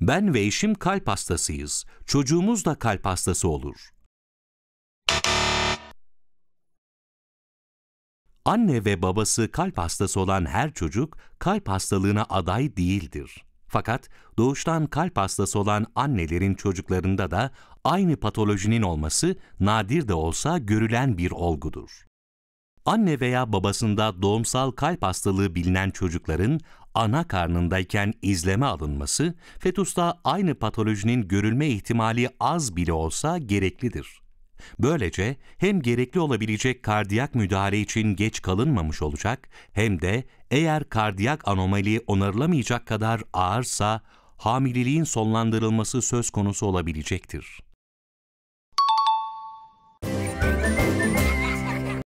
Ben ve eşim kalp hastasıyız. Çocuğumuz da kalp hastası olur. Anne ve babası kalp hastası olan her çocuk kalp hastalığına aday değildir. Fakat doğuştan kalp hastası olan annelerin çocuklarında da aynı patolojinin olması nadir de olsa görülen bir olgudur anne veya babasında doğumsal kalp hastalığı bilinen çocukların ana karnındayken izleme alınması, fetusta aynı patolojinin görülme ihtimali az bile olsa gereklidir. Böylece hem gerekli olabilecek kardiyak müdahale için geç kalınmamış olacak hem de eğer kardiyak anomali onarılamayacak kadar ağırsa hamileliğin sonlandırılması söz konusu olabilecektir.